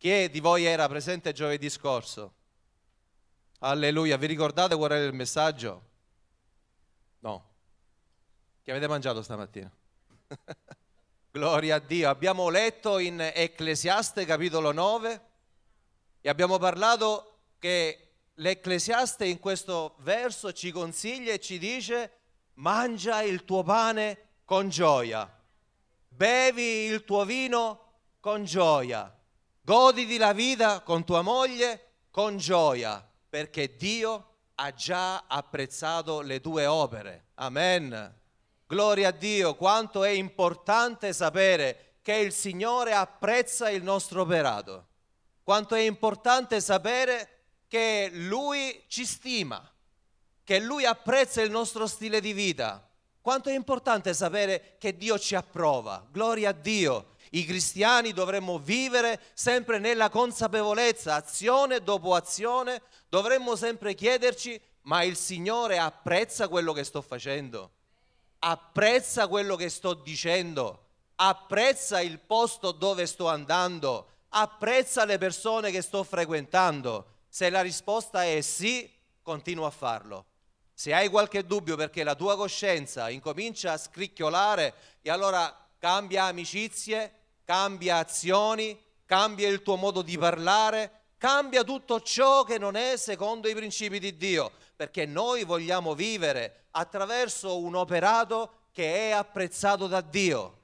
Chi di voi era presente giovedì scorso? Alleluia, vi ricordate qual era il messaggio? No. Che avete mangiato stamattina? Gloria a Dio. Abbiamo letto in Ecclesiaste capitolo 9 e abbiamo parlato che l'Ecclesiaste in questo verso ci consiglia e ci dice mangia il tuo pane con gioia, bevi il tuo vino con gioia. Goditi la vita con tua moglie con gioia, perché Dio ha già apprezzato le tue opere. Amen. Gloria a Dio, quanto è importante sapere che il Signore apprezza il nostro operato. Quanto è importante sapere che Lui ci stima, che Lui apprezza il nostro stile di vita. Quanto è importante sapere che Dio ci approva. Gloria a Dio i cristiani dovremmo vivere sempre nella consapevolezza, azione dopo azione, dovremmo sempre chiederci, ma il Signore apprezza quello che sto facendo, apprezza quello che sto dicendo, apprezza il posto dove sto andando, apprezza le persone che sto frequentando. Se la risposta è sì, continua a farlo. Se hai qualche dubbio perché la tua coscienza incomincia a scricchiolare, e allora cambia amicizie, cambia azioni, cambia il tuo modo di parlare, cambia tutto ciò che non è secondo i principi di Dio, perché noi vogliamo vivere attraverso un operato che è apprezzato da Dio.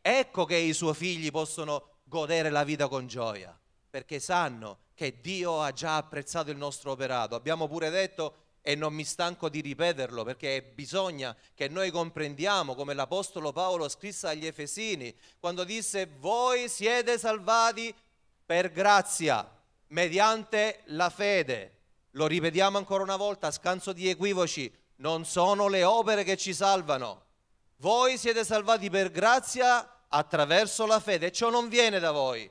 Ecco che i suoi figli possono godere la vita con gioia, perché sanno che Dio ha già apprezzato il nostro operato. Abbiamo pure detto e non mi stanco di ripeterlo perché bisogna che noi comprendiamo come l'Apostolo Paolo scrisse agli Efesini quando disse voi siete salvati per grazia, mediante la fede. Lo ripetiamo ancora una volta, scanso di equivoci, non sono le opere che ci salvano. Voi siete salvati per grazia attraverso la fede, ciò non viene da voi,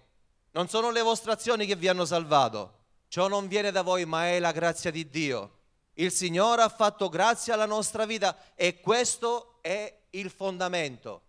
non sono le vostre azioni che vi hanno salvato, ciò non viene da voi, ma è la grazia di Dio. Il Signore ha fatto grazia alla nostra vita e questo è il fondamento.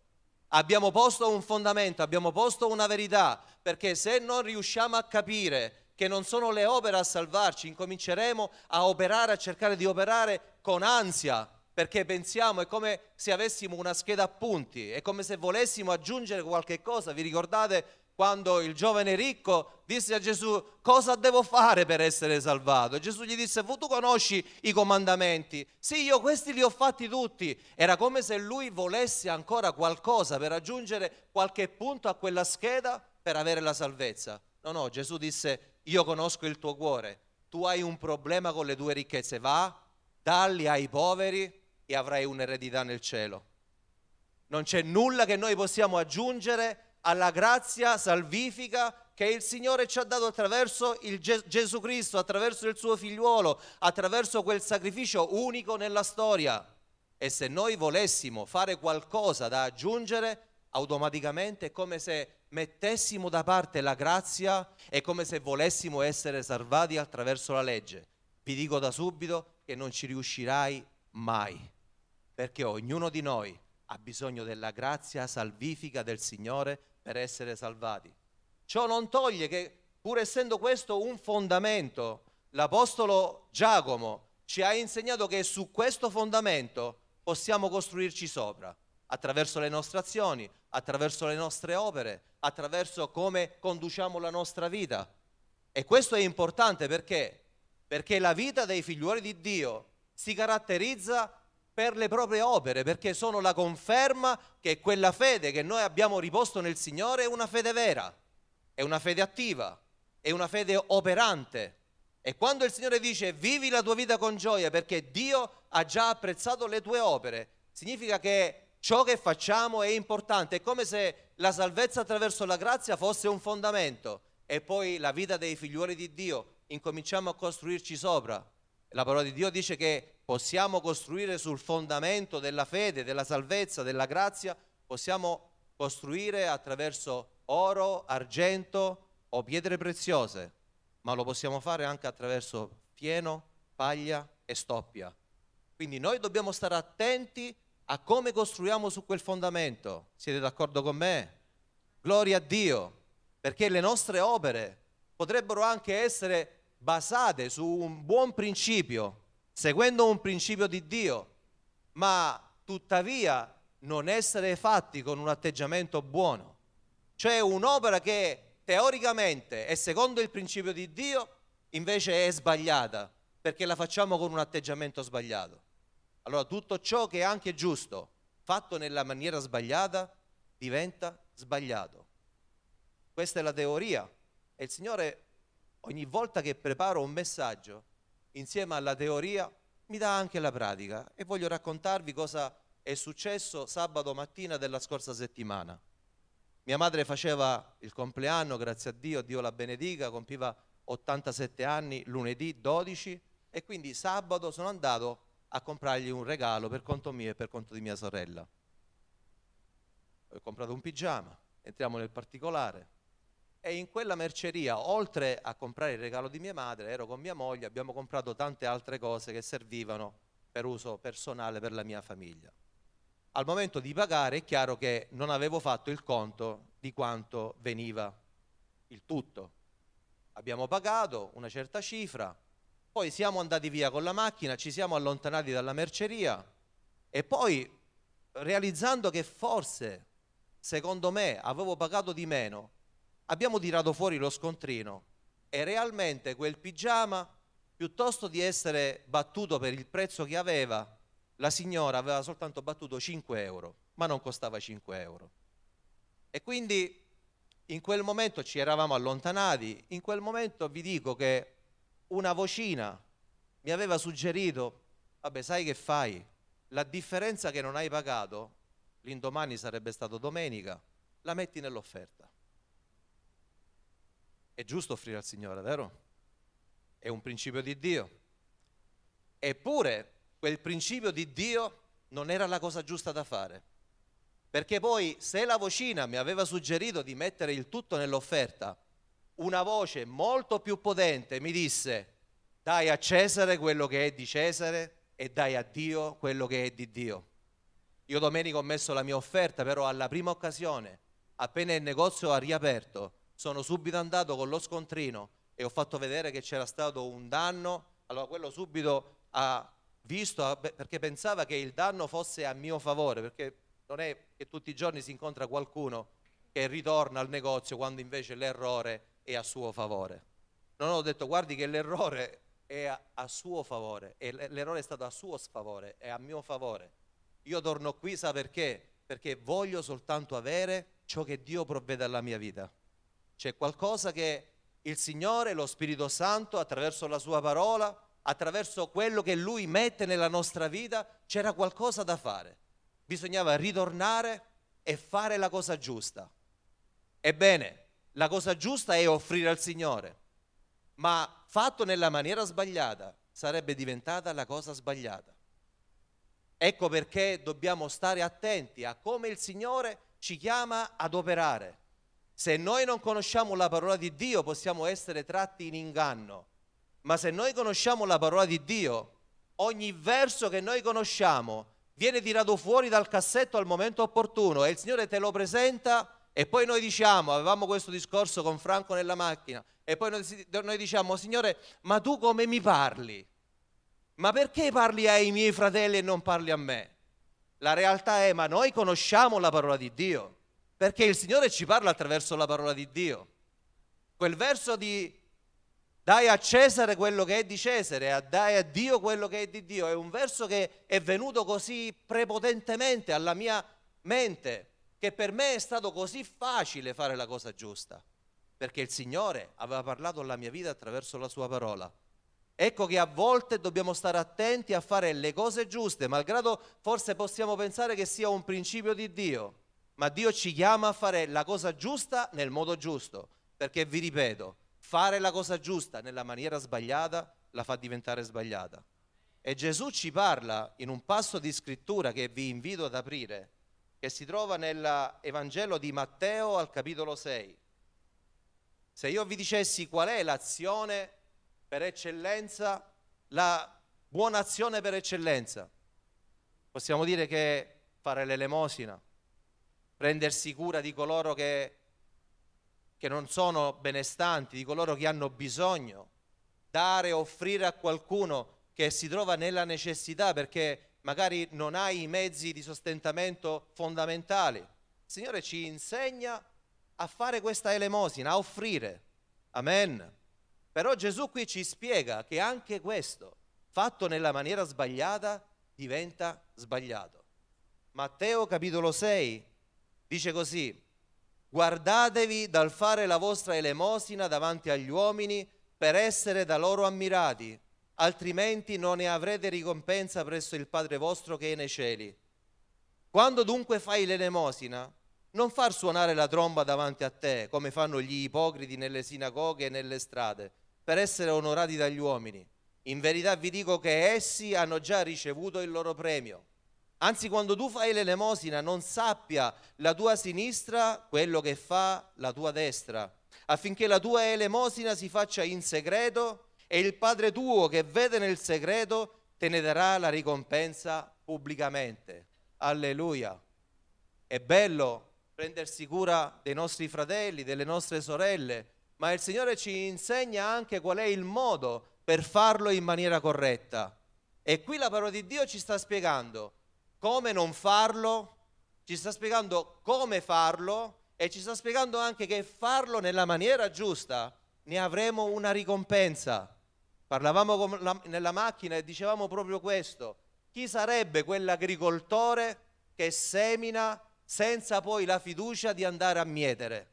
Abbiamo posto un fondamento, abbiamo posto una verità, perché se non riusciamo a capire che non sono le opere a salvarci, incominceremo a operare, a cercare di operare con ansia, perché pensiamo, è come se avessimo una scheda a punti, è come se volessimo aggiungere qualche cosa. Vi ricordate quando il giovane ricco disse a Gesù cosa devo fare per essere salvato. Gesù gli disse, tu conosci i comandamenti? Sì, io questi li ho fatti tutti. Era come se lui volesse ancora qualcosa per aggiungere qualche punto a quella scheda per avere la salvezza. No, no, Gesù disse, io conosco il tuo cuore, tu hai un problema con le tue ricchezze, va, dalli ai poveri e avrai un'eredità nel cielo. Non c'è nulla che noi possiamo aggiungere alla grazia salvifica che il Signore ci ha dato attraverso Ges- Gesù Cristo, attraverso il suo figliuolo, attraverso quel sacrificio unico nella storia. E se noi volessimo fare qualcosa da aggiungere, automaticamente è come se mettessimo da parte la grazia, è come se volessimo essere salvati attraverso la legge. Vi dico da subito che non ci riuscirai mai, perché ognuno di noi ha bisogno della grazia salvifica del Signore per essere salvati. Ciò non toglie che, pur essendo questo un fondamento, l'Apostolo Giacomo ci ha insegnato che su questo fondamento possiamo costruirci sopra, attraverso le nostre azioni, attraverso le nostre opere, attraverso come conduciamo la nostra vita. E questo è importante perché? Perché la vita dei figliuoli di Dio si caratterizza per le proprie opere, perché sono la conferma che quella fede che noi abbiamo riposto nel Signore è una fede vera, è una fede attiva, è una fede operante. E quando il Signore dice vivi la tua vita con gioia perché Dio ha già apprezzato le tue opere, significa che ciò che facciamo è importante, è come se la salvezza attraverso la grazia fosse un fondamento e poi la vita dei figliuoli di Dio, incominciamo a costruirci sopra. La parola di Dio dice che possiamo costruire sul fondamento della fede, della salvezza, della grazia, possiamo costruire attraverso oro, argento o pietre preziose, ma lo possiamo fare anche attraverso fieno, paglia e stoppia. Quindi noi dobbiamo stare attenti a come costruiamo su quel fondamento. Siete d'accordo con me? Gloria a Dio, perché le nostre opere potrebbero anche essere basate su un buon principio, seguendo un principio di Dio, ma tuttavia non essere fatti con un atteggiamento buono. Cioè un'opera che teoricamente è secondo il principio di Dio, invece è sbagliata, perché la facciamo con un atteggiamento sbagliato. Allora tutto ciò che è anche giusto, fatto nella maniera sbagliata, diventa sbagliato. Questa è la teoria e il Signore ogni volta che preparo un messaggio insieme alla teoria, mi dà anche la pratica e voglio raccontarvi cosa è successo sabato mattina della scorsa settimana. Mia madre faceva il compleanno, grazie a Dio, Dio la benedica, compiva 87 anni lunedì 12 e quindi sabato sono andato a comprargli un regalo per conto mio e per conto di mia sorella. Ho comprato un pigiama, entriamo nel particolare e in quella merceria, oltre a comprare il regalo di mia madre, ero con mia moglie, abbiamo comprato tante altre cose che servivano per uso personale per la mia famiglia. Al momento di pagare è chiaro che non avevo fatto il conto di quanto veniva il tutto. Abbiamo pagato una certa cifra, poi siamo andati via con la macchina, ci siamo allontanati dalla merceria e poi realizzando che forse, secondo me, avevo pagato di meno, abbiamo tirato fuori lo scontrino e realmente quel pigiama, piuttosto di essere battuto per il prezzo che aveva, la signora aveva soltanto battuto 5 euro, ma non costava 5 euro. E quindi in quel momento ci eravamo allontanati, in quel momento vi dico che una vocina mi aveva suggerito, vabbè sai che fai, la differenza che non hai pagato, l'indomani sarebbe stato domenica, la metti nell'offerta. È giusto offrire al Signore, vero? È un principio di Dio. Eppure quel principio di Dio non era la cosa giusta da fare. Perché poi se la vocina mi aveva suggerito di mettere il tutto nell'offerta, una voce molto più potente mi disse, dai a Cesare quello che è di Cesare e dai a Dio quello che è di Dio. Io domenica ho messo la mia offerta, però alla prima occasione, appena il negozio ha riaperto, sono subito andato con lo scontrino e ho fatto vedere che c'era stato un danno, allora quello subito ha visto perché pensava che il danno fosse a mio favore, perché non è che tutti i giorni si incontra qualcuno che ritorna al negozio quando invece l'errore è a suo favore. Non ho detto guardi che l'errore è a, a suo favore, l'errore è stato a suo sfavore, è a mio favore. Io torno qui, sa perché? Perché voglio soltanto avere ciò che Dio provvede alla mia vita. C'è qualcosa che il Signore, lo Spirito Santo, attraverso la sua parola, attraverso quello che Lui mette nella nostra vita, c'era qualcosa da fare. Bisognava ritornare e fare la cosa giusta. Ebbene, la cosa giusta è offrire al Signore, ma fatto nella maniera sbagliata sarebbe diventata la cosa sbagliata. Ecco perché dobbiamo stare attenti a come il Signore ci chiama ad operare se noi non conosciamo la parola di Dio possiamo essere tratti in inganno, ma se noi conosciamo la parola di Dio, ogni verso che noi conosciamo viene tirato fuori dal cassetto al momento opportuno e il Signore te lo presenta e poi noi diciamo, avevamo questo discorso con Franco nella macchina, e poi noi, diciamo, Signore, ma tu come mi parli? Ma perché parli ai miei fratelli e non parli a me? La realtà è, ma noi conosciamo la parola di Dio. Perché il Signore ci parla attraverso la parola di Dio. Quel verso di dai a Cesare quello che è di Cesare, a dai a Dio quello che è di Dio, è un verso che è venuto così prepotentemente alla mia mente, che per me è stato così facile fare la cosa giusta, perché il Signore aveva parlato alla mia vita attraverso la sua parola. Ecco che a volte dobbiamo stare attenti a fare le cose giuste, malgrado forse possiamo pensare che sia un principio di Dio ma Dio ci chiama a fare la cosa giusta nel modo giusto, perché vi ripeto, fare la cosa giusta nella maniera sbagliata la fa diventare sbagliata. E Gesù ci parla in un passo di scrittura che vi invito ad aprire, che si trova nell'Evangelo di Matteo al capitolo 6. Se io vi dicessi qual è l'azione per eccellenza, la buona azione per eccellenza, possiamo dire che fare l'elemosina, prendersi cura di coloro che, che non sono benestanti, di coloro che hanno bisogno, dare, offrire a qualcuno che si trova nella necessità perché magari non hai i mezzi di sostentamento fondamentali. Il Signore ci insegna a fare questa elemosina, a offrire. Amen. Però Gesù qui ci spiega che anche questo, fatto nella maniera sbagliata, diventa sbagliato. Matteo capitolo 6, Dice così, guardatevi dal fare la vostra elemosina davanti agli uomini per essere da loro ammirati, altrimenti non ne avrete ricompensa presso il Padre vostro che è nei cieli. Quando dunque fai l'elemosina, non far suonare la tromba davanti a te, come fanno gli ipocriti nelle sinagoghe e nelle strade, per essere onorati dagli uomini. In verità vi dico che essi hanno già ricevuto il loro premio. Anzi, quando tu fai l'elemosina, non sappia la tua sinistra quello che fa la tua destra, affinché la tua elemosina si faccia in segreto e il Padre tuo che vede nel segreto te ne darà la ricompensa pubblicamente. Alleluia. È bello prendersi cura dei nostri fratelli, delle nostre sorelle, ma il Signore ci insegna anche qual è il modo per farlo in maniera corretta. E qui la parola di Dio ci sta spiegando come non farlo, ci sta spiegando come farlo e ci sta spiegando anche che farlo nella maniera giusta ne avremo una ricompensa. Parlavamo la, nella macchina e dicevamo proprio questo. Chi sarebbe quell'agricoltore che semina senza poi la fiducia di andare a mietere?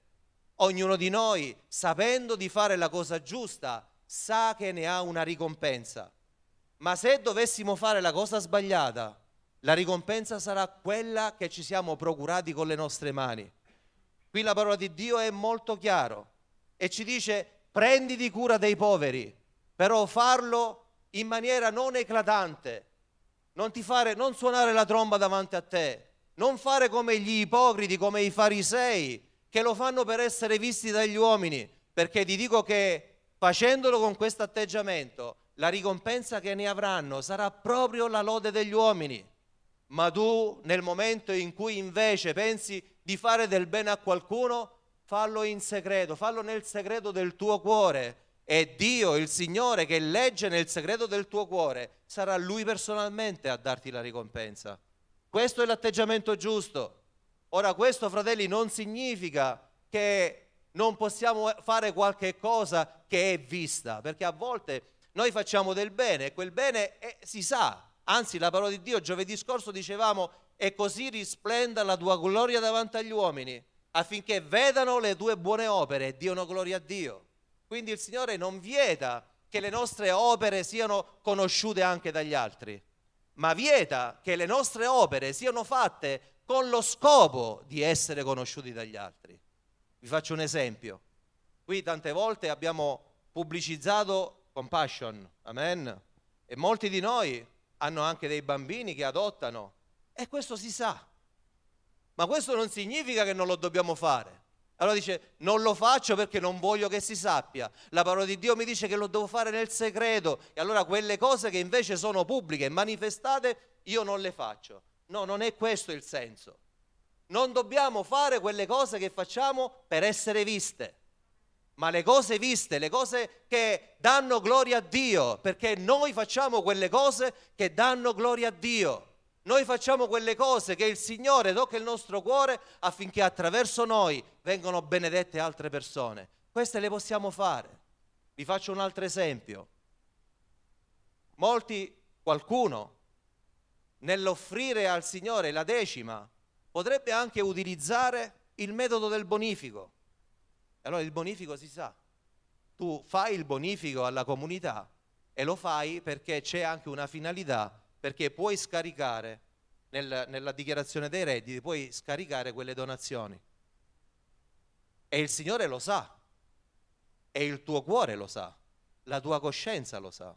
Ognuno di noi, sapendo di fare la cosa giusta, sa che ne ha una ricompensa. Ma se dovessimo fare la cosa sbagliata, la ricompensa sarà quella che ci siamo procurati con le nostre mani. Qui la parola di Dio è molto chiaro e ci dice prenditi cura dei poveri, però farlo in maniera non eclatante, non, fare, non suonare la tromba davanti a te, non fare come gli ipocriti, come i farisei, che lo fanno per essere visti dagli uomini, perché ti dico che facendolo con questo atteggiamento, la ricompensa che ne avranno sarà proprio la lode degli uomini ma tu nel momento in cui invece pensi di fare del bene a qualcuno, fallo in segreto, fallo nel segreto del tuo cuore. E Dio, il Signore che legge nel segreto del tuo cuore, sarà Lui personalmente a darti la ricompensa. Questo è l'atteggiamento giusto. Ora questo, fratelli, non significa che non possiamo fare qualche cosa che è vista, perché a volte noi facciamo del bene e quel bene è, eh, si sa, Anzi, la parola di Dio giovedì scorso dicevamo, e così risplenda la tua gloria davanti agli uomini, affinché vedano le tue buone opere e diano gloria a Dio. Quindi il Signore non vieta che le nostre opere siano conosciute anche dagli altri, ma vieta che le nostre opere siano fatte con lo scopo di essere conosciuti dagli altri. Vi faccio un esempio. Qui tante volte abbiamo pubblicizzato Compassion, amen, e molti di noi hanno anche dei bambini che adottano e questo si sa. Ma questo non significa che non lo dobbiamo fare. Allora dice, non lo faccio perché non voglio che si sappia. La parola di Dio mi dice che lo devo fare nel segreto. E allora quelle cose che invece sono pubbliche e manifestate, io non le faccio. No, non è questo il senso. Non dobbiamo fare quelle cose che facciamo per essere viste ma le cose viste, le cose che danno gloria a Dio, perché noi facciamo quelle cose che danno gloria a Dio. Noi facciamo quelle cose che il Signore tocca il nostro cuore affinché attraverso noi vengano benedette altre persone. Queste le possiamo fare. Vi faccio un altro esempio. Molti, qualcuno, nell'offrire al Signore la decima, potrebbe anche utilizzare il metodo del bonifico. Allora il bonifico si sa, tu fai il bonifico alla comunità e lo fai perché c'è anche una finalità, perché puoi scaricare nel, nella dichiarazione dei redditi, puoi scaricare quelle donazioni. E il Signore lo sa, e il tuo cuore lo sa, la tua coscienza lo sa.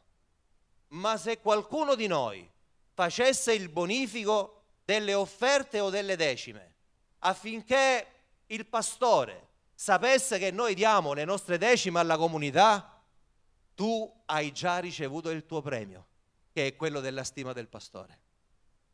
Ma se qualcuno di noi facesse il bonifico delle offerte o delle decime affinché il pastore sapesse che noi diamo le nostre decime alla comunità, tu hai già ricevuto il tuo premio, che è quello della stima del pastore.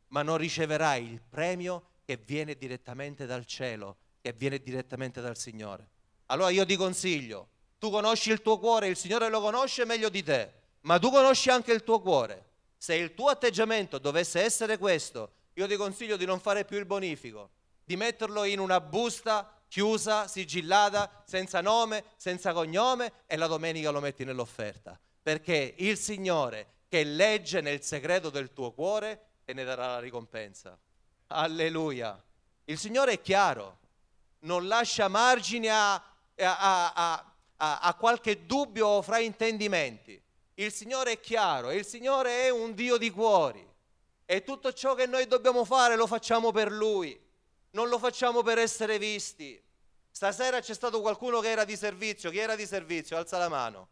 Ma non riceverai il premio che viene direttamente dal cielo, che viene direttamente dal Signore. Allora io ti consiglio, tu conosci il tuo cuore, il Signore lo conosce meglio di te, ma tu conosci anche il tuo cuore. Se il tuo atteggiamento dovesse essere questo, io ti consiglio di non fare più il bonifico, di metterlo in una busta chiusa, sigillata, senza nome, senza cognome e la domenica lo metti nell'offerta. Perché il Signore che legge nel segreto del tuo cuore te ne darà la ricompensa. Alleluia. Il Signore è chiaro, non lascia margine a, a, a, a qualche dubbio o fraintendimenti. Il Signore è chiaro, il Signore è un Dio di cuori e tutto ciò che noi dobbiamo fare lo facciamo per Lui, non lo facciamo per essere visti, Stasera c'è stato qualcuno che era di servizio. Chi era di servizio? Alza la mano.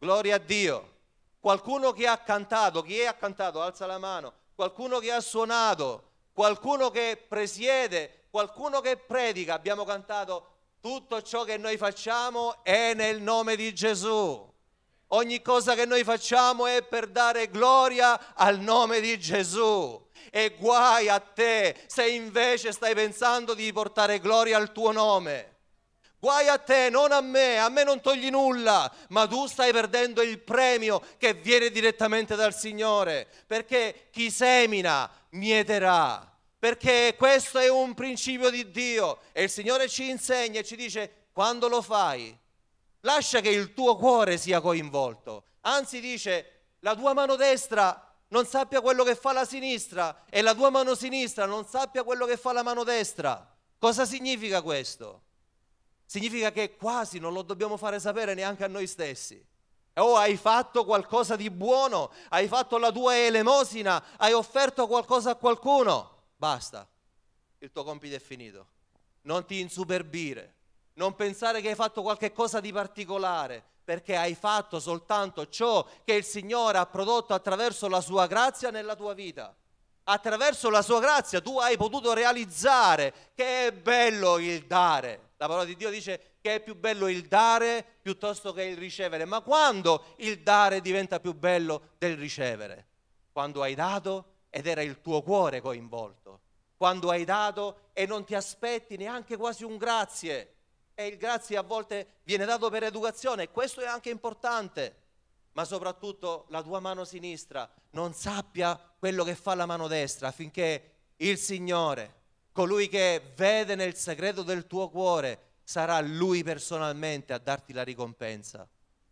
Gloria a Dio. Qualcuno che ha cantato. Chi ha cantato? Alza la mano. Qualcuno che ha suonato. Qualcuno che presiede. Qualcuno che predica. Abbiamo cantato tutto ciò che noi facciamo è nel nome di Gesù. Ogni cosa che noi facciamo è per dare gloria al nome di Gesù. E guai a te se invece stai pensando di portare gloria al tuo nome. Guai a te, non a me, a me non togli nulla, ma tu stai perdendo il premio che viene direttamente dal Signore, perché chi semina mieterà, perché questo è un principio di Dio e il Signore ci insegna e ci dice quando lo fai, lascia che il tuo cuore sia coinvolto, anzi dice la tua mano destra non sappia quello che fa la sinistra e la tua mano sinistra non sappia quello che fa la mano destra. Cosa significa questo? Significa che quasi non lo dobbiamo fare sapere neanche a noi stessi. Oh, hai fatto qualcosa di buono, hai fatto la tua elemosina, hai offerto qualcosa a qualcuno. Basta, il tuo compito è finito. Non ti insuperbire, non pensare che hai fatto qualche cosa di particolare, perché hai fatto soltanto ciò che il Signore ha prodotto attraverso la sua grazia nella tua vita. Attraverso la sua grazia tu hai potuto realizzare che è bello il dare. La parola di Dio dice che è più bello il dare piuttosto che il ricevere. Ma quando il dare diventa più bello del ricevere? Quando hai dato ed era il tuo cuore coinvolto. Quando hai dato e non ti aspetti neanche quasi un grazie e il grazie a volte viene dato per educazione, questo è anche importante, ma soprattutto la tua mano sinistra non sappia quello che fa la mano destra affinché il Signore, colui che vede nel segreto del tuo cuore, sarà Lui personalmente a darti la ricompensa.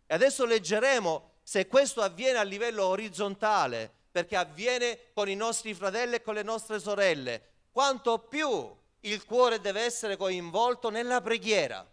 E adesso leggeremo se questo avviene a livello orizzontale, perché avviene con i nostri fratelli e con le nostre sorelle, quanto più il cuore deve essere coinvolto nella preghiera,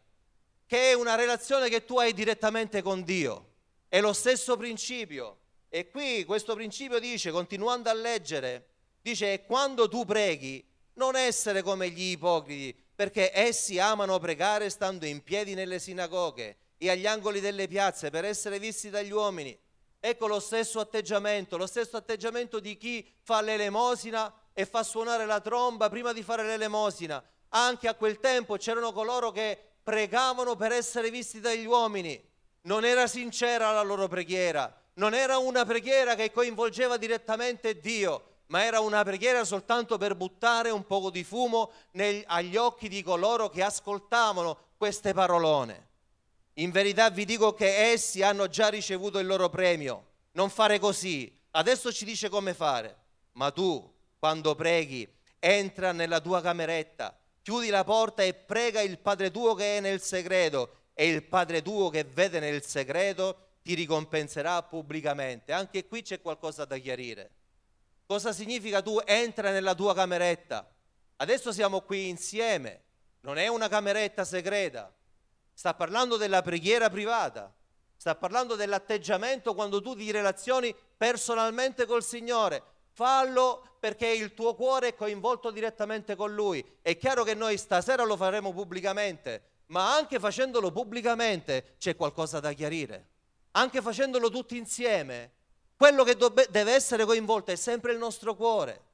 che è una relazione che tu hai direttamente con Dio. È lo stesso principio. E qui questo principio dice, continuando a leggere, dice, e quando tu preghi, non essere come gli ipocriti, perché essi amano pregare stando in piedi nelle sinagoghe e agli angoli delle piazze per essere visti dagli uomini. Ecco lo stesso atteggiamento, lo stesso atteggiamento di chi fa l'elemosina e fa suonare la tromba prima di fare l'elemosina. Anche a quel tempo c'erano coloro che pregavano per essere visti dagli uomini. Non era sincera la loro preghiera, non era una preghiera che coinvolgeva direttamente Dio, ma era una preghiera soltanto per buttare un poco di fumo nel, agli occhi di coloro che ascoltavano queste parolone. In verità vi dico che essi hanno già ricevuto il loro premio. Non fare così. Adesso ci dice come fare. Ma tu, quando preghi, entra nella tua cameretta, chiudi la porta e prega il Padre tuo che è nel segreto e il Padre tuo che vede nel segreto ti ricompenserà pubblicamente. Anche qui c'è qualcosa da chiarire. Cosa significa tu entra nella tua cameretta? Adesso siamo qui insieme, non è una cameretta segreta. Sta parlando della preghiera privata, sta parlando dell'atteggiamento quando tu ti relazioni personalmente col Signore fallo perché il tuo cuore è coinvolto direttamente con lui. È chiaro che noi stasera lo faremo pubblicamente, ma anche facendolo pubblicamente c'è qualcosa da chiarire. Anche facendolo tutti insieme, quello che dobe- deve essere coinvolto è sempre il nostro cuore.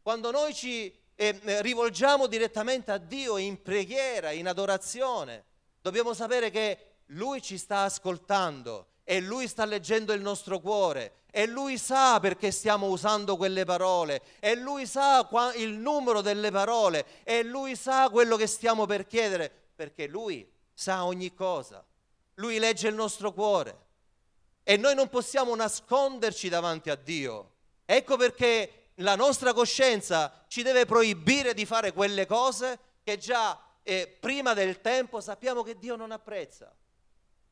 Quando noi ci eh, rivolgiamo direttamente a Dio in preghiera, in adorazione, dobbiamo sapere che Lui ci sta ascoltando e Lui sta leggendo il nostro cuore e Lui sa perché stiamo usando quelle parole e Lui sa il numero delle parole e Lui sa quello che stiamo per chiedere perché Lui sa ogni cosa. Lui legge il nostro cuore e noi non possiamo nasconderci davanti a Dio. Ecco perché la nostra coscienza ci deve proibire di fare quelle cose che già eh, prima del tempo sappiamo che Dio non apprezza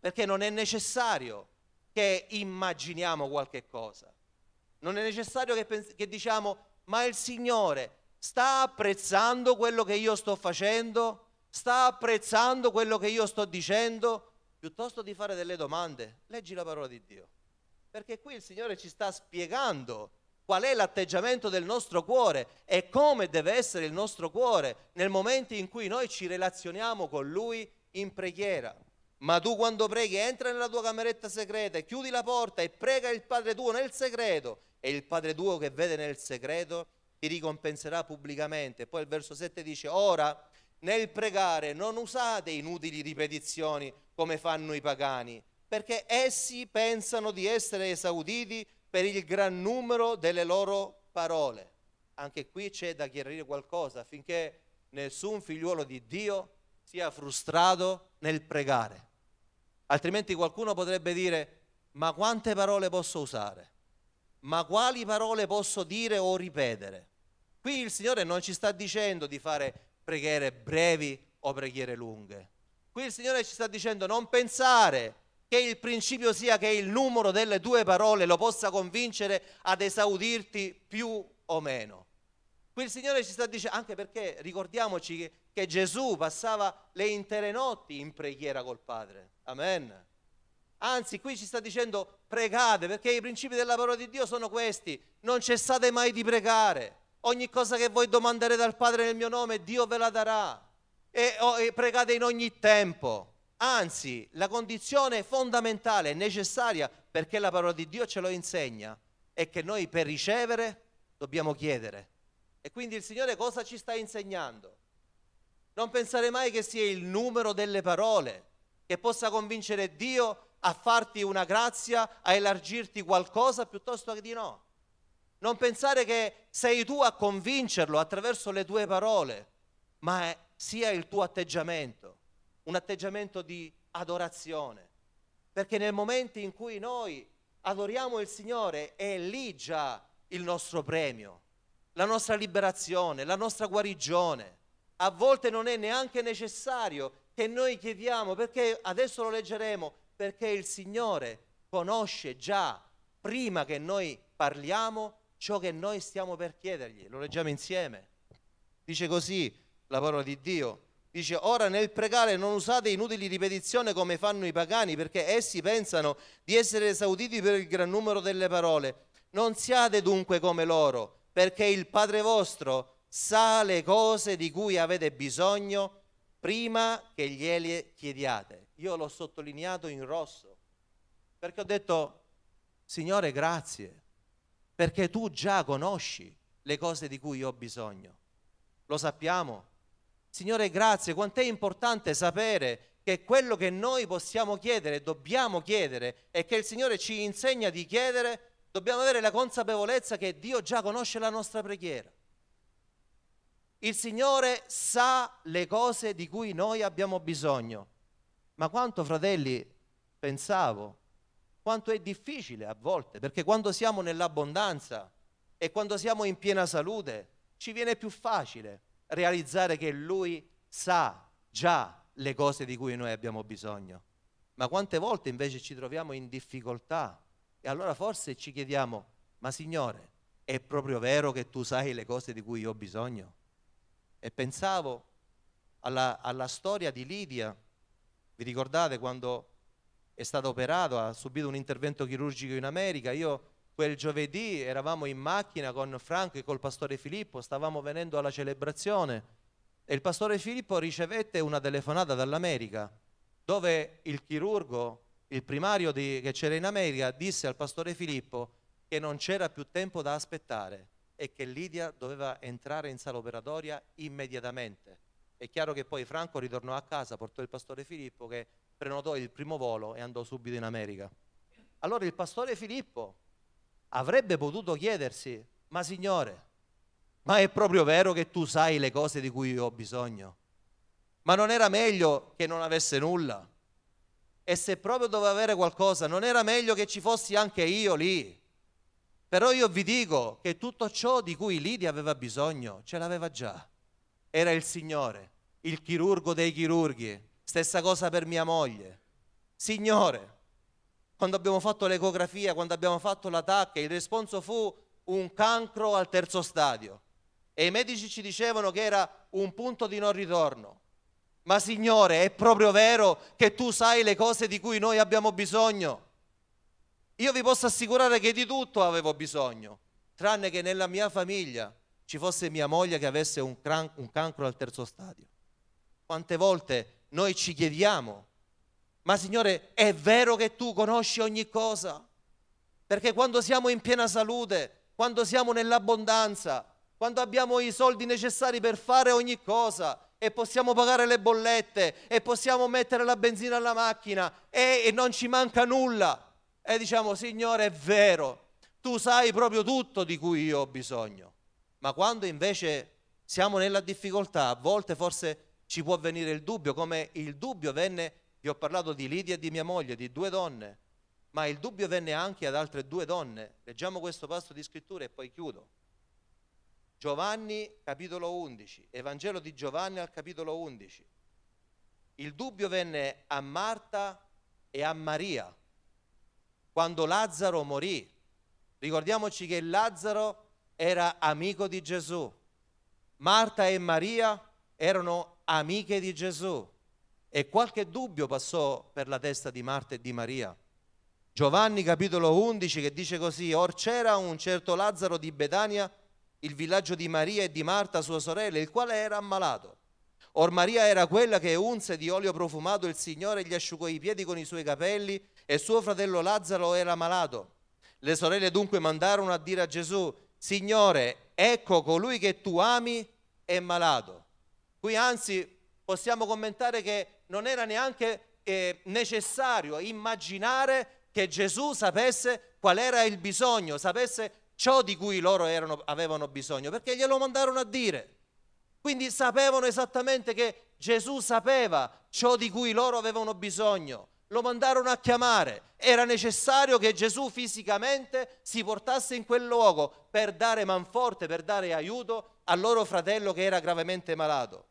perché non è necessario che immaginiamo qualche cosa, non è necessario che, pens- che diciamo ma il Signore sta apprezzando quello che io sto facendo, sta apprezzando quello che io sto dicendo, piuttosto di fare delle domande, leggi la parola di Dio, perché qui il Signore ci sta spiegando qual è l'atteggiamento del nostro cuore e come deve essere il nostro cuore nel momento in cui noi ci relazioniamo con Lui in preghiera. Ma tu quando preghi entra nella tua cameretta segreta, chiudi la porta e prega il Padre tuo nel segreto e il Padre tuo che vede nel segreto ti ricompenserà pubblicamente. Poi il verso 7 dice, ora nel pregare non usate inutili ripetizioni come fanno i pagani, perché essi pensano di essere esauditi per il gran numero delle loro parole. Anche qui c'è da chiarire qualcosa affinché nessun figliuolo di Dio sia frustrato nel pregare Altrimenti qualcuno potrebbe dire, ma quante parole posso usare? Ma quali parole posso dire o ripetere? Qui il Signore non ci sta dicendo di fare preghiere brevi o preghiere lunghe. Qui il Signore ci sta dicendo non pensare che il principio sia che il numero delle tue parole lo possa convincere ad esaudirti più o meno. Qui il Signore ci sta dicendo, anche perché ricordiamoci che che Gesù passava le intere notti in preghiera col Padre. Amen. Anzi, qui ci sta dicendo pregate, perché i principi della parola di Dio sono questi. Non cessate mai di pregare. Ogni cosa che voi domanderete al Padre nel mio nome, Dio ve la darà. E, oh, e pregate in ogni tempo. Anzi, la condizione fondamentale, necessaria, perché la parola di Dio ce lo insegna, è che noi per ricevere dobbiamo chiedere. E quindi il Signore cosa ci sta insegnando? Non pensare mai che sia il numero delle parole che possa convincere Dio a farti una grazia, a elargirti qualcosa piuttosto che di no. Non pensare che sei tu a convincerlo attraverso le tue parole, ma sia il tuo atteggiamento, un atteggiamento di adorazione. Perché nel momento in cui noi adoriamo il Signore è lì già il nostro premio, la nostra liberazione, la nostra guarigione a volte non è neanche necessario che noi chiediamo, perché adesso lo leggeremo, perché il Signore conosce già, prima che noi parliamo, ciò che noi stiamo per chiedergli. Lo leggiamo insieme. Dice così la parola di Dio. Dice, ora nel pregare non usate inutili ripetizioni come fanno i pagani, perché essi pensano di essere esauditi per il gran numero delle parole. Non siate dunque come loro, perché il Padre vostro sa le cose di cui avete bisogno prima che gliele chiediate. Io l'ho sottolineato in rosso perché ho detto, Signore, grazie, perché tu già conosci le cose di cui ho bisogno. Lo sappiamo. Signore, grazie, quant'è importante sapere che quello che noi possiamo chiedere, dobbiamo chiedere e che il Signore ci insegna di chiedere, dobbiamo avere la consapevolezza che Dio già conosce la nostra preghiera. Il Signore sa le cose di cui noi abbiamo bisogno. Ma quanto, fratelli, pensavo, quanto è difficile a volte, perché quando siamo nell'abbondanza e quando siamo in piena salute, ci viene più facile realizzare che Lui sa già le cose di cui noi abbiamo bisogno. Ma quante volte invece ci troviamo in difficoltà e allora forse ci chiediamo, ma Signore, è proprio vero che tu sai le cose di cui io ho bisogno? e pensavo alla, alla storia di Lidia. Vi ricordate quando è stato operato, ha subito un intervento chirurgico in America? Io quel giovedì eravamo in macchina con Franco e col pastore Filippo, stavamo venendo alla celebrazione e il pastore Filippo ricevette una telefonata dall'America dove il chirurgo, il primario di, che c'era in America, disse al pastore Filippo che non c'era più tempo da aspettare e che Lidia doveva entrare in sala operatoria immediatamente. È chiaro che poi Franco ritornò a casa, portò il pastore Filippo che prenotò il primo volo e andò subito in America. Allora il pastore Filippo avrebbe potuto chiedersi, ma signore, ma è proprio vero che tu sai le cose di cui io ho bisogno? Ma non era meglio che non avesse nulla? E se proprio doveva avere qualcosa, non era meglio che ci fossi anche io lì? Però io vi dico che tutto ciò di cui Lidia aveva bisogno ce l'aveva già. Era il Signore, il chirurgo dei chirurghi. Stessa cosa per mia moglie. Signore, quando abbiamo fatto l'ecografia, quando abbiamo fatto l'attacco, il responso fu un cancro al terzo stadio. E i medici ci dicevano che era un punto di non ritorno. Ma Signore, è proprio vero che tu sai le cose di cui noi abbiamo bisogno? Io vi posso assicurare che di tutto avevo bisogno, tranne che nella mia famiglia ci fosse mia moglie che avesse un, cran- un cancro al terzo stadio. Quante volte noi ci chiediamo, ma Signore, è vero che tu conosci ogni cosa? Perché quando siamo in piena salute, quando siamo nell'abbondanza, quando abbiamo i soldi necessari per fare ogni cosa, e possiamo pagare le bollette e possiamo mettere la benzina alla macchina e, e non ci manca nulla e diciamo, Signore, è vero, tu sai proprio tutto di cui io ho bisogno. Ma quando invece siamo nella difficoltà, a volte forse ci può venire il dubbio, come il dubbio venne, vi ho parlato di Lidia e di mia moglie, di due donne, ma il dubbio venne anche ad altre due donne. Leggiamo questo passo di scrittura e poi chiudo. Giovanni capitolo 11, Evangelo di Giovanni al capitolo 11. Il dubbio venne a Marta e a Maria quando Lazzaro morì. Ricordiamoci che Lazzaro era amico di Gesù, Marta e Maria erano amiche di Gesù e qualche dubbio passò per la testa di Marta e di Maria. Giovanni capitolo 11 che dice così, or c'era un certo Lazzaro di Betania, il villaggio di Maria e di Marta sua sorella, il quale era ammalato. Or Maria era quella che unse di olio profumato il Signore e gli asciugò i piedi con i suoi capelli e suo fratello Lazzaro era malato. Le sorelle dunque mandarono a dire a Gesù, Signore, ecco colui che tu ami è malato. Qui anzi possiamo commentare che non era neanche eh, necessario immaginare che Gesù sapesse qual era il bisogno, sapesse ciò di cui loro erano, avevano bisogno, perché glielo mandarono a dire. Quindi sapevano esattamente che Gesù sapeva ciò di cui loro avevano bisogno lo mandarono a chiamare. Era necessario che Gesù fisicamente si portasse in quel luogo per dare manforte, per dare aiuto al loro fratello che era gravemente malato.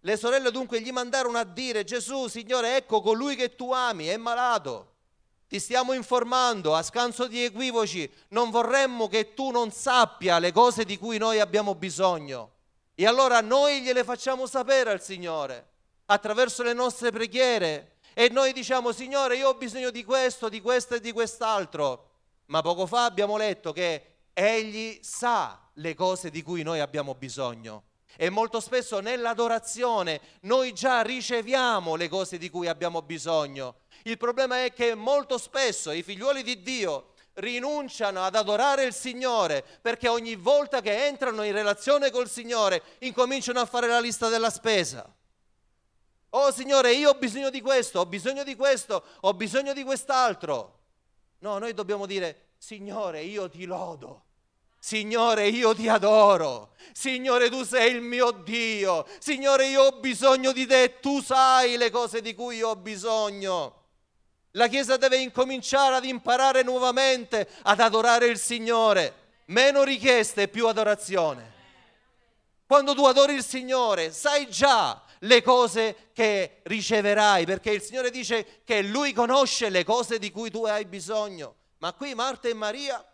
Le sorelle dunque gli mandarono a dire, Gesù, Signore, ecco colui che tu ami è malato. Ti stiamo informando a scanso di equivoci, non vorremmo che tu non sappia le cose di cui noi abbiamo bisogno. E allora noi gliele facciamo sapere al Signore attraverso le nostre preghiere, e noi diciamo, Signore, io ho bisogno di questo, di questo e di quest'altro. Ma poco fa abbiamo letto che Egli sa le cose di cui noi abbiamo bisogno. E molto spesso nell'adorazione noi già riceviamo le cose di cui abbiamo bisogno. Il problema è che molto spesso i figliuoli di Dio rinunciano ad adorare il Signore perché ogni volta che entrano in relazione col Signore incominciano a fare la lista della spesa. Oh Signore, io ho bisogno di questo, ho bisogno di questo, ho bisogno di quest'altro. No, noi dobbiamo dire, Signore, io ti lodo. Signore, io ti adoro. Signore, tu sei il mio Dio. Signore, io ho bisogno di te. Tu sai le cose di cui ho bisogno. La Chiesa deve incominciare ad imparare nuovamente ad adorare il Signore. Meno richieste più adorazione. Quando tu adori il Signore, sai già le cose che riceverai, perché il Signore dice che Lui conosce le cose di cui tu hai bisogno. Ma qui Marta e Maria,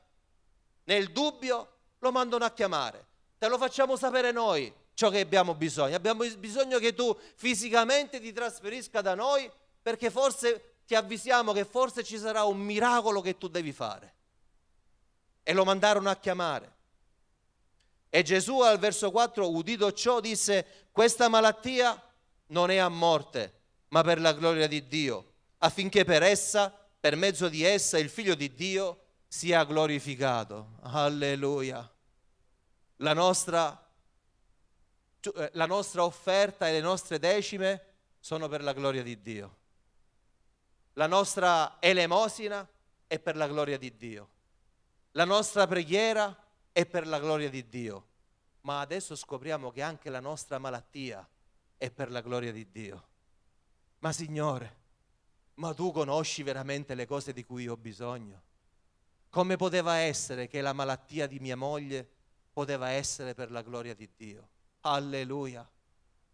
nel dubbio, lo mandano a chiamare. Te lo facciamo sapere noi ciò che abbiamo bisogno. Abbiamo bisogno che tu fisicamente ti trasferisca da noi perché forse ti avvisiamo che forse ci sarà un miracolo che tu devi fare. E lo mandarono a chiamare. E Gesù al verso 4, udito ciò, disse, questa malattia non è a morte, ma per la gloria di Dio, affinché per essa, per mezzo di essa, il Figlio di Dio sia glorificato. Alleluia. La nostra, eh, la nostra offerta e le nostre decime sono per la gloria di Dio. La nostra elemosina è per la gloria di Dio. La nostra preghiera è è per la gloria di Dio. Ma adesso scopriamo che anche la nostra malattia è per la gloria di Dio. Ma Signore, ma tu conosci veramente le cose di cui ho bisogno? Come poteva essere che la malattia di mia moglie poteva essere per la gloria di Dio? Alleluia.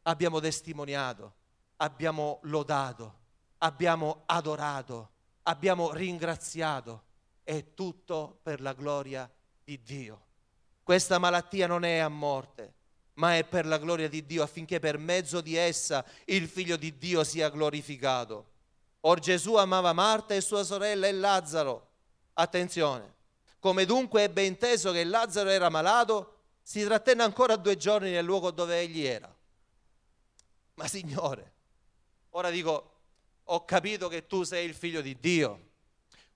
Abbiamo testimoniato, abbiamo lodato, abbiamo adorato, abbiamo ringraziato. È tutto per la gloria di Dio. Questa malattia non è a morte, ma è per la gloria di Dio, affinché per mezzo di essa il Figlio di Dio sia glorificato. Or Gesù amava Marta e sua sorella e Lazzaro. Attenzione, come dunque ebbe inteso che Lazzaro era malato, si trattenne ancora due giorni nel luogo dove egli era. Ma Signore, ora dico, ho capito che tu sei il figlio di Dio,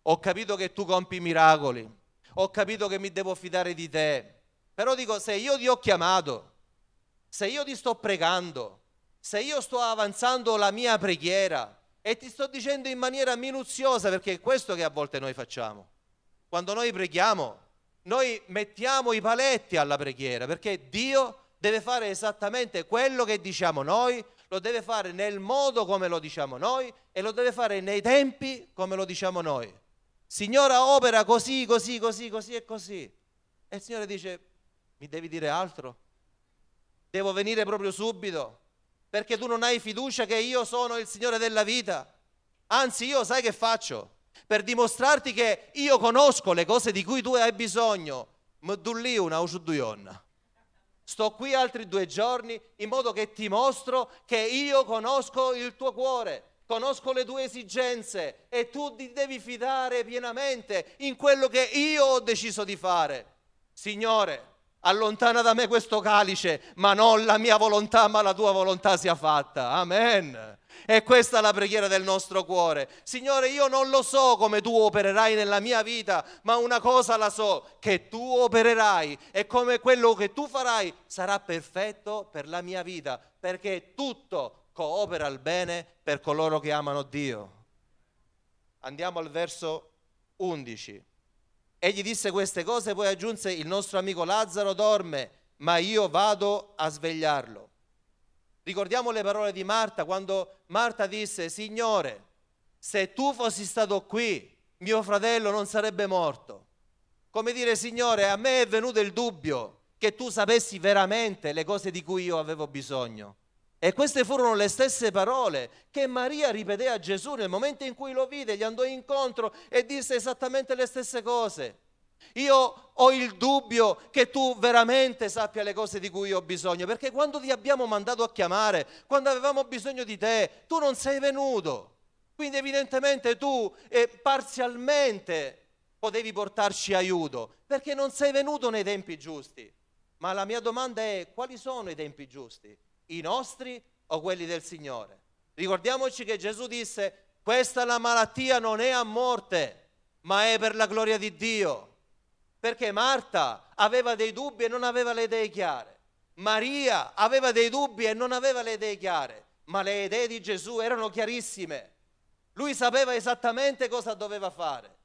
ho capito che tu compi miracoli, ho capito che mi devo fidare di te, però dico, se io ti ho chiamato, se io ti sto pregando, se io sto avanzando la mia preghiera e ti sto dicendo in maniera minuziosa, perché è questo che a volte noi facciamo, quando noi preghiamo, noi mettiamo i paletti alla preghiera, perché Dio deve fare esattamente quello che diciamo noi, lo deve fare nel modo come lo diciamo noi e lo deve fare nei tempi come lo diciamo noi. Signora opera così, così, così, così e così. E il Signore dice, mi devi dire altro? Devo venire proprio subito, perché tu non hai fiducia che io sono il Signore della vita. Anzi, io sai che faccio? Per dimostrarti che io conosco le cose di cui tu hai bisogno, sto qui altri due giorni in modo che ti mostro che io conosco il tuo cuore, conosco le tue esigenze e tu ti devi fidare pienamente in quello che io ho deciso di fare. Signore, allontana da me questo calice, ma non la mia volontà, ma la tua volontà sia fatta. Amen. E questa è la preghiera del nostro cuore. Signore, io non lo so come tu opererai nella mia vita, ma una cosa la so, che tu opererai e come quello che tu farai sarà perfetto per la mia vita, perché tutto coopera al bene per coloro che amano Dio. Andiamo al verso 11. Egli disse queste cose, poi aggiunse, il nostro amico Lazzaro dorme, ma io vado a svegliarlo. Ricordiamo le parole di Marta quando Marta disse, Signore, se tu fossi stato qui, mio fratello non sarebbe morto. Come dire, Signore, a me è venuto il dubbio che tu sapessi veramente le cose di cui io avevo bisogno. E queste furono le stesse parole che Maria ripeté a Gesù nel momento in cui lo vide, gli andò incontro e disse esattamente le stesse cose. Io ho il dubbio che tu veramente sappia le cose di cui ho bisogno, perché quando ti abbiamo mandato a chiamare, quando avevamo bisogno di te, tu non sei venuto. Quindi evidentemente tu eh, parzialmente potevi portarci aiuto, perché non sei venuto nei tempi giusti. Ma la mia domanda è quali sono i tempi giusti? i nostri o quelli del Signore. Ricordiamoci che Gesù disse, questa la malattia non è a morte, ma è per la gloria di Dio. Perché Marta aveva dei dubbi e non aveva le idee chiare. Maria aveva dei dubbi e non aveva le idee chiare, ma le idee di Gesù erano chiarissime. Lui sapeva esattamente cosa doveva fare.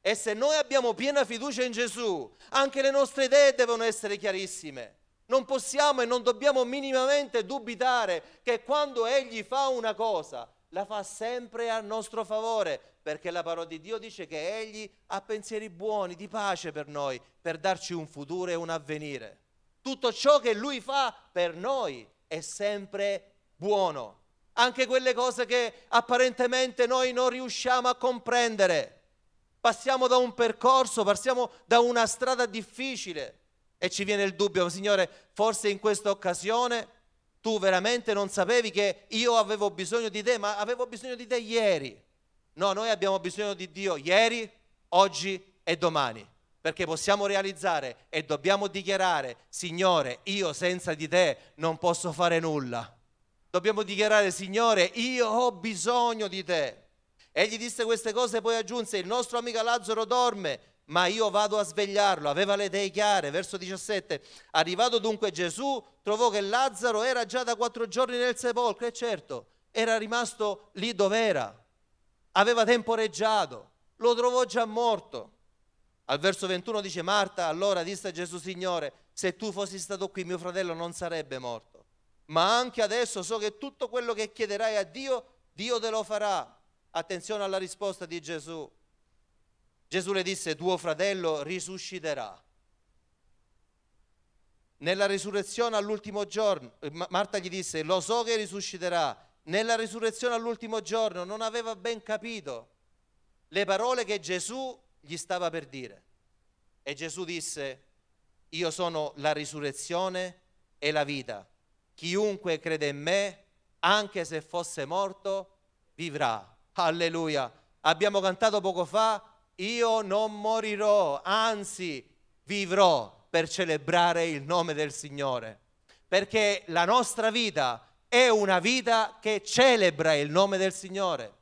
E se noi abbiamo piena fiducia in Gesù, anche le nostre idee devono essere chiarissime. Non possiamo e non dobbiamo minimamente dubitare che quando Egli fa una cosa, la fa sempre a nostro favore, perché la parola di Dio dice che Egli ha pensieri buoni, di pace per noi, per darci un futuro e un avvenire. Tutto ciò che Lui fa per noi è sempre buono, anche quelle cose che apparentemente noi non riusciamo a comprendere. Passiamo da un percorso, passiamo da una strada difficile, e ci viene il dubbio, Signore, forse in questa occasione tu veramente non sapevi che io avevo bisogno di te, ma avevo bisogno di te ieri. No, noi abbiamo bisogno di Dio ieri, oggi e domani, perché possiamo realizzare e dobbiamo dichiarare, Signore, io senza di te non posso fare nulla. Dobbiamo dichiarare, Signore, io ho bisogno di te. Egli disse queste cose e poi aggiunse, il nostro amico Lazzaro dorme, ma io vado a svegliarlo. Aveva le idee chiare. Verso 17. Arrivato dunque Gesù, trovò che Lazzaro era già da quattro giorni nel sepolcro e certo era rimasto lì dov'era. Aveva temporeggiato, lo trovò già morto. Al verso 21 dice Marta, allora disse a Gesù Signore, se tu fossi stato qui mio fratello non sarebbe morto. Ma anche adesso so che tutto quello che chiederai a Dio, Dio te lo farà. Attenzione alla risposta di Gesù. Gesù le disse, tuo fratello risusciterà. Nella risurrezione all'ultimo giorno, eh, Marta gli disse, lo so che risusciterà. Nella risurrezione all'ultimo giorno non aveva ben capito le parole che Gesù gli stava per dire. E Gesù disse, io sono la risurrezione e la vita. Chiunque crede in me, anche se fosse morto, vivrà. Alleluia. Abbiamo cantato poco fa io non morirò, anzi vivrò per celebrare il nome del Signore, perché la nostra vita è una vita che celebra il nome del Signore,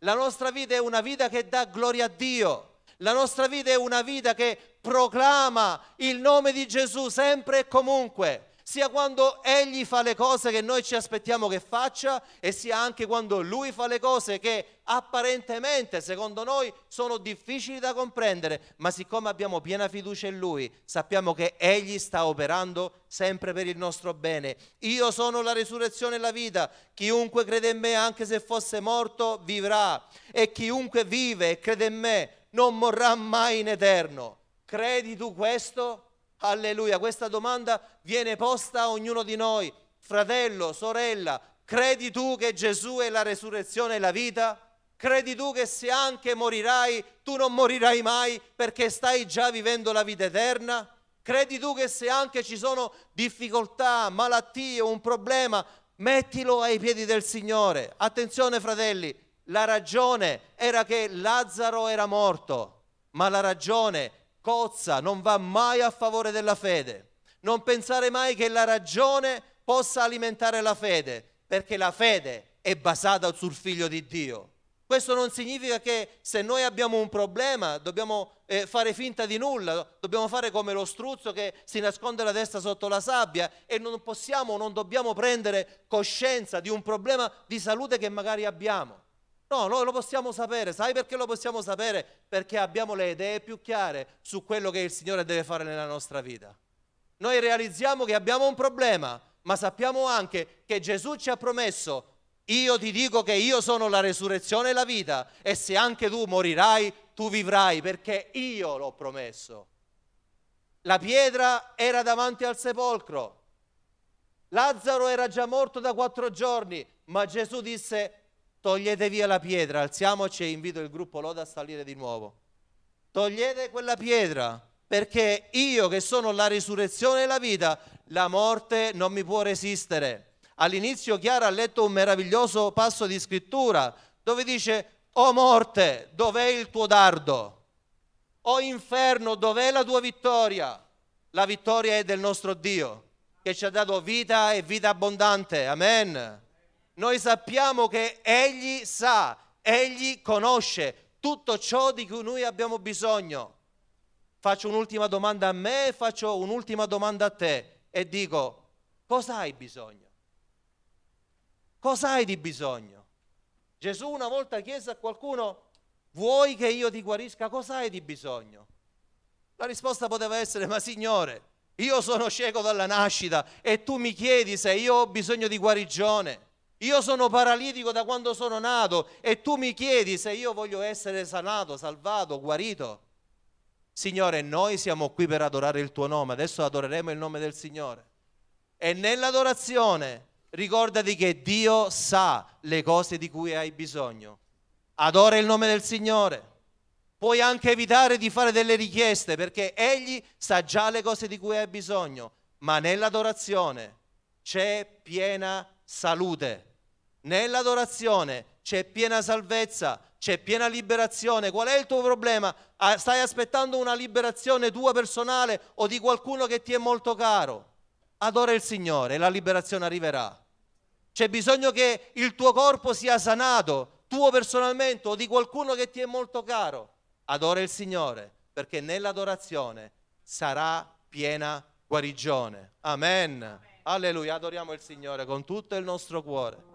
la nostra vita è una vita che dà gloria a Dio, la nostra vita è una vita che proclama il nome di Gesù sempre e comunque sia quando Egli fa le cose che noi ci aspettiamo che faccia e sia anche quando Lui fa le cose che apparentemente secondo noi sono difficili da comprendere, ma siccome abbiamo piena fiducia in Lui, sappiamo che Egli sta operando sempre per il nostro bene. Io sono la resurrezione e la vita, chiunque crede in me, anche se fosse morto, vivrà e chiunque vive e crede in me non morrà mai in eterno. Credi tu questo? Alleluia, questa domanda viene posta a ognuno di noi. Fratello, sorella, credi tu che Gesù è la resurrezione e la vita? Credi tu che se anche morirai, tu non morirai mai perché stai già vivendo la vita eterna? Credi tu che se anche ci sono difficoltà, malattie, un problema, mettilo ai piedi del Signore. Attenzione fratelli, la ragione era che Lazzaro era morto, ma la ragione cozza, non va mai a favore della fede. Non pensare mai che la ragione possa alimentare la fede, perché la fede è basata sul figlio di Dio. Questo non significa che se noi abbiamo un problema dobbiamo eh, fare finta di nulla, dobbiamo fare come lo struzzo che si nasconde la testa sotto la sabbia e non possiamo, non dobbiamo prendere coscienza di un problema di salute che magari abbiamo. No, noi lo possiamo sapere. Sai perché lo possiamo sapere? Perché abbiamo le idee più chiare su quello che il Signore deve fare nella nostra vita. Noi realizziamo che abbiamo un problema, ma sappiamo anche che Gesù ci ha promesso, io ti dico che io sono la resurrezione e la vita, e se anche tu morirai, tu vivrai, perché io l'ho promesso. La pietra era davanti al sepolcro. Lazzaro era già morto da quattro giorni, ma Gesù disse, Togliete via la pietra, alziamoci e invito il gruppo Loda a salire di nuovo. Togliete quella pietra, perché io che sono la risurrezione e la vita, la morte non mi può resistere. All'inizio Chiara ha letto un meraviglioso passo di scrittura dove dice, o morte, dov'è il tuo dardo? O inferno, dov'è la tua vittoria? La vittoria è del nostro Dio, che ci ha dato vita e vita abbondante. Amen noi sappiamo che Egli sa, Egli conosce tutto ciò di cui noi abbiamo bisogno. Faccio un'ultima domanda a me, faccio un'ultima domanda a te e dico, cosa hai bisogno? Cosa hai di bisogno? Gesù una volta chiese a qualcuno, vuoi che io ti guarisca? Cosa hai di bisogno? La risposta poteva essere, ma Signore, io sono cieco dalla nascita e tu mi chiedi se io ho bisogno di guarigione. Io sono paralitico da quando sono nato e tu mi chiedi se io voglio essere sanato, salvato, guarito. Signore, noi siamo qui per adorare il tuo nome, adesso adoreremo il nome del Signore. E nell'adorazione ricordati che Dio sa le cose di cui hai bisogno. Adora il nome del Signore. Puoi anche evitare di fare delle richieste perché Egli sa già le cose di cui hai bisogno, ma nell'adorazione c'è piena salute. Nell'adorazione c'è piena salvezza, c'è piena liberazione. Qual è il tuo problema? Ah, stai aspettando una liberazione tua personale o di qualcuno che ti è molto caro? Adora il Signore e la liberazione arriverà. C'è bisogno che il tuo corpo sia sanato, tuo personalmente o di qualcuno che ti è molto caro. Adora il Signore perché nell'adorazione sarà piena guarigione. Amen. Amen. Alleluia, adoriamo il Signore con tutto il nostro cuore.